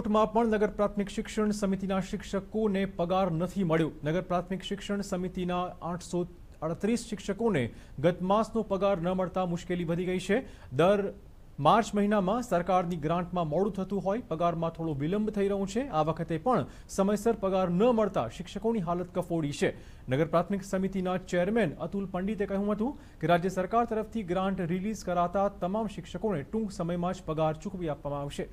ઉટમા પણ નગર પ્રાથમિક શિક્ષણ સમિતિના શિક્ષકોને પગાર નથી મળ્યો નગર પ્રાથમિક શિક્ષણ સમિતિના 838 શિક્ષકોને ગત માસનો પગાર ન મળતા મુશ્કેલી વધી ગઈ છે દર માર્ચ મહિનામાં સરકારની ગ્રાન્ટમાં મોડું થતું હોય પગારમાં થોડો વિલંબ થઈ રહ્યો છે આ વખતે પણ સમયસર પગાર ન મળતા શિક્ષકોની હાલત કફોડી છે નગર પ્રાથમિક સમિતિના चेयरमैन Atul Pandite કહ્યું હતું કે રાજ્ય સરકાર તરફથી ગ્રાન્ટ રિલીઝ કરાતા તમામ શિક્ષકોને ટૂંક સમયમાં જ પગાર ચૂકવી આપવામાં આવશે